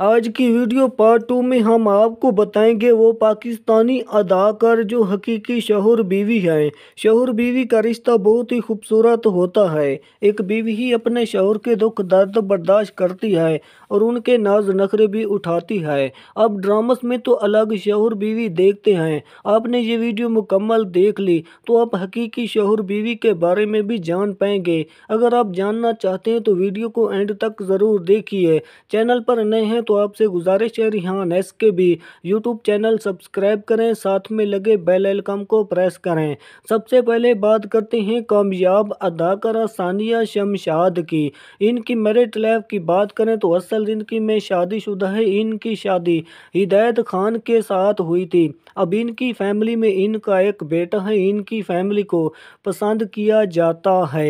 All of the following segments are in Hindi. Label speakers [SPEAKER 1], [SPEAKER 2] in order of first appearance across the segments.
[SPEAKER 1] आज की वीडियो पार्ट टू में हम आपको बताएंगे वो पाकिस्तानी अदाकार जो हकीकी शहर बीवी हैं शहर बीवी का रिश्ता बहुत ही खूबसूरत होता है एक बीवी ही अपने शहर के दुख दर्द बर्दाश्त करती है और उनके नाज नखरे भी उठाती है अब ड्रामस में तो अलग शहर बीवी देखते हैं आपने ये वीडियो मुकम्मल देख ली तो आप हकीकी शहर बीवी के बारे में भी जान पाएंगे अगर आप जानना चाहते हैं तो वीडियो को एंड तक ज़रूर देखिए चैनल पर नए हैं हैं तो आपसे गुजारिश है रिहान एस के भी यूट्यूब चैनल सब्सक्राइब करें साथ में लगे बेल आइकन को प्रेस करें सबसे पहले बात करते हैं कामयाब अदाकारा सानिया शमशाद की इनकी मेरिट लाइफ की बात करें तो असल ज़िंदगी में शादीशुदा है इनकी शादी हिदायत खान के साथ हुई थी अब इनकी फैमिली में इनका एक बेटा है इनकी फैमिली को पसंद किया जाता है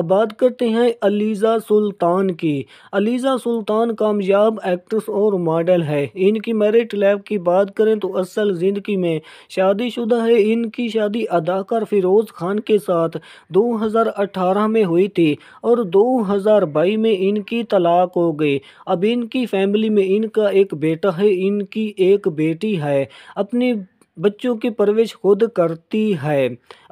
[SPEAKER 1] अब बात करते हैं अलीज़ा सुल्तान की अलीज़ा सुल्तान कामयाब एक्ट एक्ट्रेस और मॉडल है इनकी मेरिट लाइफ की बात करें तो असल ज़िंदगी में शादीशुदा है इनकी शादी अदाकार फिरोज़ खान के साथ 2018 में हुई थी और 2022 में इनकी तलाक हो गई अब इनकी फैमिली में इनका एक बेटा है इनकी एक बेटी है अपनी बच्चों की परवरिश खुद करती है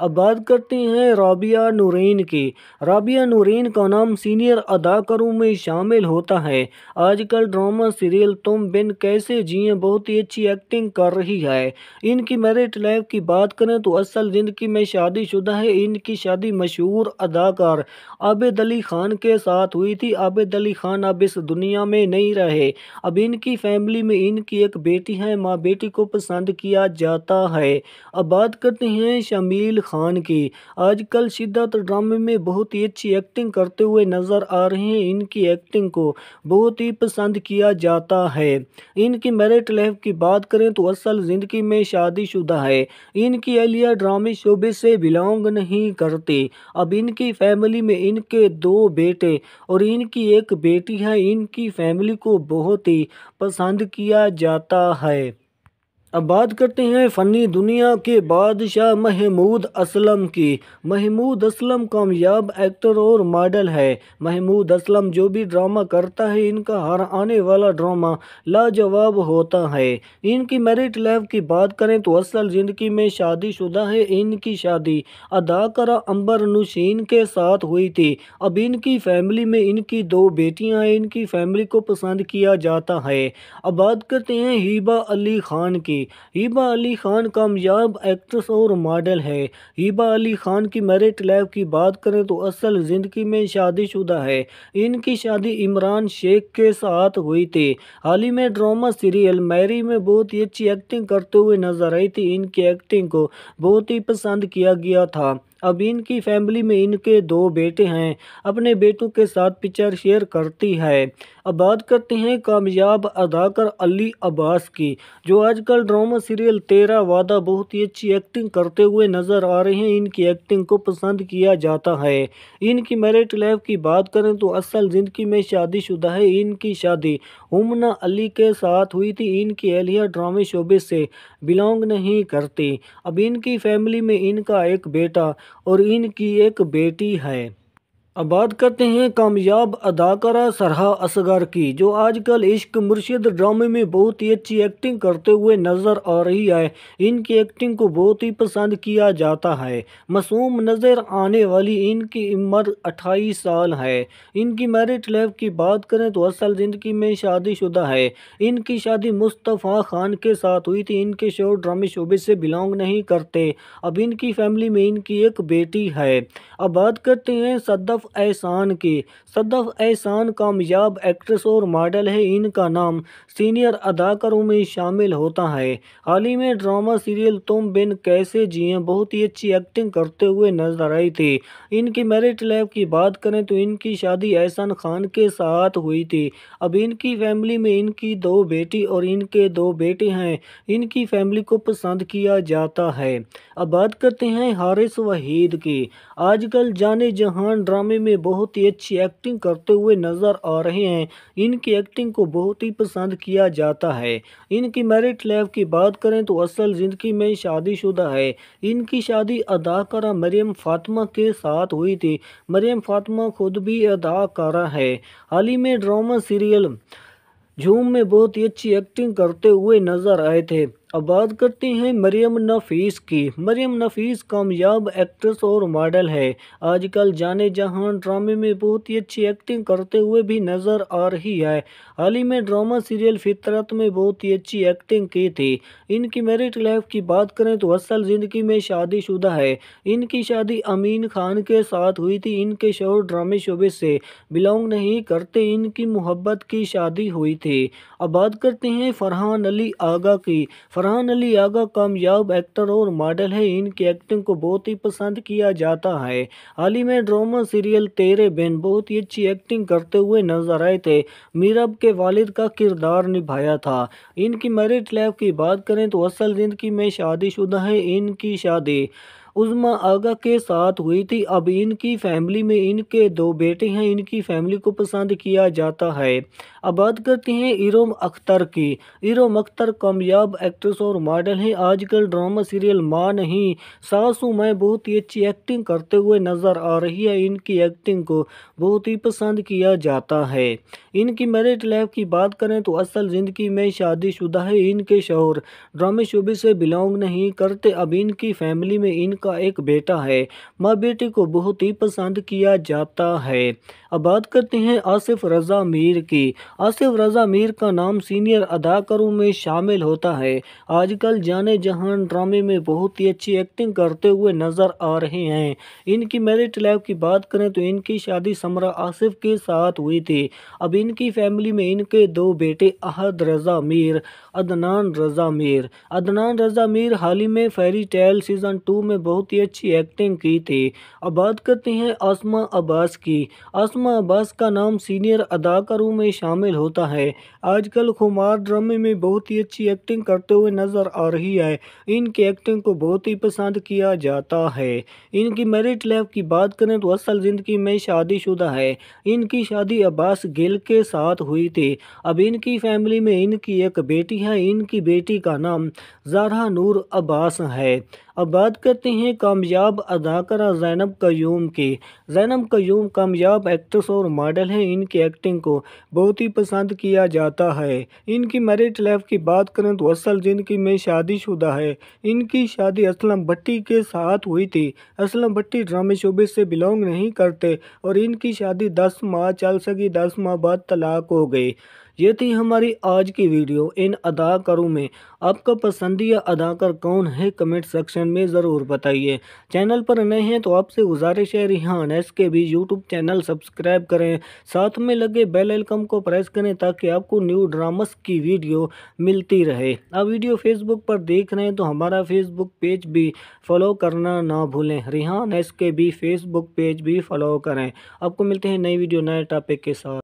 [SPEAKER 1] अब बात करते हैं राबिया नूरन की राबिया नूरन का नाम सीनियर अदाकारों में शामिल होता है आजकल ड्रामा सीरियल तुम बिन कैसे जिए बहुत ही अच्छी एक्टिंग कर रही है इनकी मेरिट लाइफ की बात करें तो असल ज़िंदगी में शादीशुदा है इनकी शादी मशहूर अदाकार आबिद अली खान के साथ हुई थी आबिद अली खान अब इस दुनिया में नहीं रहे अब इनकी फैमिली में इनकी एक बेटी है माँ बेटी को पसंद किया जा जाता है अब बात करते हैं शमील खान की आजकल शिद्दत तो ड्रामे में बहुत ही अच्छी एक्टिंग करते हुए नज़र आ रहे हैं इनकी एक्टिंग को बहुत ही पसंद किया जाता है इनकी मेरिट लाइफ की बात करें तो असल ज़िंदगी में शादीशुदा है इनकी अलिया ड्रामे शोबे से बिलोंग नहीं करती अब इनकी फैमिली में इनके दो बेटे और इनकी एक बेटी है इनकी फैमिली को बहुत ही पसंद किया जाता है अब बात करते हैं फ़नी दुनिया के बादशाह महमूद असलम की महमूद असलम कामयाब एक्टर और मॉडल है महमूद असलम जो भी ड्रामा करता है इनका हर आने वाला ड्रामा लाजवाब होता है इनकी मेरिट लाइफ की बात करें तो असल ज़िंदगी में शादीशुदा है इनकी शादी अदाकारा अंबर नुशीन के साथ हुई थी अब इनकी फैमिली में इनकी दो बेटियाँ हैं इनकी फैमिली को पसंद किया जाता है अब बात करते हैं हीबा अली खान की हिबा अली खान कामयाब एक्ट्रेस और मॉडल है हिबा अली खान की मैरिट लाइफ की बात करें तो असल ज़िंदगी में शादीशुदा है इनकी शादी इमरान शेख के साथ हुई थी हाल ही में ड्रामा सीरियल मैरी में बहुत ही अच्छी एक्टिंग करते हुए नजर आई थी इनकी एक्टिंग को बहुत ही पसंद किया गया था अब इनकी फैमिली में इनके दो बेटे हैं अपने बेटों के साथ पिक्चर शेयर करती है अब बात करते हैं कामयाब अदाकर अली अब्बास की जो आजकल ड्रामा सीरियल तेरा वादा बहुत ही अच्छी एक्टिंग करते हुए नज़र आ रहे हैं इनकी एक्टिंग को पसंद किया जाता है इनकी मैरिट लाइफ की बात करें तो असल ज़िंदगी में शादीशुदा है इनकी शादी हुमना अली के साथ हुई थी इनकी एहलिया ड्रामे शोबे से बिलोंग नहीं करती अब इनकी फैमिली में इनका एक बेटा और इनकी एक बेटी है अब बात करते हैं कामयाब अदाकारा सरहा असगर की जो आजकल इश्क मुर्शिद ड्रामे में बहुत ही अच्छी एक्टिंग करते हुए नज़र आ रही है इनकी एक्टिंग को बहुत ही पसंद किया जाता है मासूम नज़र आने वाली इनकी उम्र 28 साल है इनकी मैरिट लाइफ की बात करें तो असल ज़िंदगी में शादीशुदा है इनकी शादी मुस्तफ़ा खान के साथ हुई थी इनके शोर ड्रामे शोबे से बिलोंग नहीं करते अब इनकी फैमिली में इनकी एक बेटी है अब बात करते हैं सदफ सदफ़ एहसान के सदफ़ एहसान कामयाब एक्ट्रेस और मॉडल है इनका नाम सीनियर अदाकारों में शामिल होता है हाल ही में ड्रामा सीरियल तुम बिन कैसे जिए बहुत ही अच्छी एक्टिंग करते हुए नजर आई थी इनकी मेरिट लाइफ की बात करें तो इनकी शादी एहसान खान के साथ हुई थी अब इनकी फैमिली में इनकी दो बेटी और इनके दो बेटे हैं इनकी फैमिली को पसंद किया जाता है अब बात करते हैं हारिस वहीद की आजकल जाने जहान ड्रामे ड्रामे में बहुत ही अच्छी एक्टिंग करते हुए नज़र आ रहे हैं इनकी एक्टिंग को बहुत ही पसंद किया जाता है इनकी मैरिट लाइफ की बात करें तो असल ज़िंदगी में शादीशुदा है इनकी शादी अदाकारा मरियम फातिमा के साथ हुई थी मरियम फातिमा खुद भी अदाकारा है हाल ही में ड्रामा सीरियल झूम में बहुत ही अच्छी एक्टिंग करते हुए नज़र आए थे अब बात करते हैं मरियम नफीस की मरियम नफीस कामयाब एक्ट्रेस और मॉडल है आजकल जाने जहां ड्रामे में बहुत ही अच्छी एक्टिंग करते हुए भी नज़र आ रही है हाल ही में ड्रामा सीरियल फितरत में बहुत ही अच्छी एक्टिंग की थी इनकी मैरिड लाइफ की बात करें तो असल ज़िंदगी में शादीशुदा है इनकी शादी अमीन खान के साथ हुई थी इनके शोर ड्रामे शोबे से बिलोंग नहीं करते इनकी मोहब्बत की शादी हुई थी अब बात करते हैं फरहान अली आगा की फरहान फरहान अली आगा कामयाब एक्टर और मॉडल है इनकी एक्टिंग को बहुत ही पसंद किया जाता है हाल ही में ड्रामा सीरियल तेरे बेन बहुत ही अच्छी एक्टिंग करते हुए नजर आए थे मीरब के वालिद का किरदार निभाया था इनकी मैरिड लाइफ की बात करें तो असल ज़िंदगी में शादीशुदा है इनकी शादी उजमा आगा के साथ हुई थी अब इनकी फैमिली में इनके दो बेटे हैं इनकी फैमिली को पसंद किया जाता है अब बात करते हैं इरोम अख्तर की इरोम अख्तर कामयाब एक्ट्रेस और मॉडल हैं आजकल ड्रामा सीरियल माँ नहीं सासू मैं बहुत ही अच्छी एक्टिंग करते हुए नज़र आ रही है इनकी एक्टिंग को बहुत ही पसंद किया जाता है इनकी मैरिड लाइफ की बात करें तो असल ज़िंदगी में शादीशुदा है इनके शोहर ड्रामे शोबे से बिलोंग नहीं करते अब इनकी फैमिली में इनका एक बेटा है माँ बेटे को बहुत ही पसंद किया जाता है अब बात करते हैं आसिफ रजा मीर की आसिफ रजा मीर का नाम सीनियर अदाकारों में शामिल होता है आजकल जाने जहान ड्रामे में बहुत ही अच्छी एक्टिंग करते हुए नज़र आ रहे हैं इनकी मेरिट लाइफ की बात करें तो इनकी शादी समरा आसिफ के साथ हुई थी अब इनकी फैमिली में इनके दो बेटे अहद रजा मीर अदनान रजा मीर अदनान रजा मीर हाल ही में फेरी टेल सीज़न टू में बहुत ही अच्छी एक्टिंग की थी अब बात करते हैं आसमा अब्बास की आसमा अब्बास का नाम सीनियर अदाकारों में शामिल शामिल होता है आजकल खुमार ड्रामे में बहुत ही अच्छी एक्टिंग करते हुए नज़र आ रही है इनकी एक्टिंग को बहुत ही पसंद किया जाता है इनकी मैरिड लाइफ की बात करें तो असल ज़िंदगी में शादीशुदा है इनकी शादी अब्बास गिल के साथ हुई थी अब इनकी फैमिली में इनकी एक बेटी है इनकी बेटी का नाम जारा नूर अब्बास है अब बात करते हैं कामयाब अदाकारा जैनब कयूम की जैनब कयूम कामयाब एक्ट्रेस और मॉडल हैं इनकी एक्टिंग को बहुत ही पसंद किया जाता है इनकी मैरिड लाइफ की बात करें तो असल ज़िंदगी में शादीशुदा है इनकी शादी असलम भट्टी के साथ हुई थी असलम भट्टी ड्रामे शोबे से बिलोंग नहीं करते और इनकी शादी दस माह चल सकी दस माह बाद तलाक हो गई ये थी हमारी आज की वीडियो इन अदाकारों में आपका पसंदीदा अदाकार कौन है कमेंट सेक्शन में ज़रूर बताइए चैनल पर नए हैं तो आपसे गुजारिश है रिहान एस के भी यूट्यूब चैनल सब्सक्राइब करें साथ में लगे बेल आइकन को प्रेस करें ताकि आपको न्यू ड्रामास की वीडियो मिलती रहे अब वीडियो फेसबुक पर देख रहे हैं तो हमारा फेसबुक पेज भी फॉलो करना ना भूलें रिहान एस के भी फेसबुक पेज भी फॉलो करें आपको मिलते हैं नई वीडियो नए टॉपिक के साथ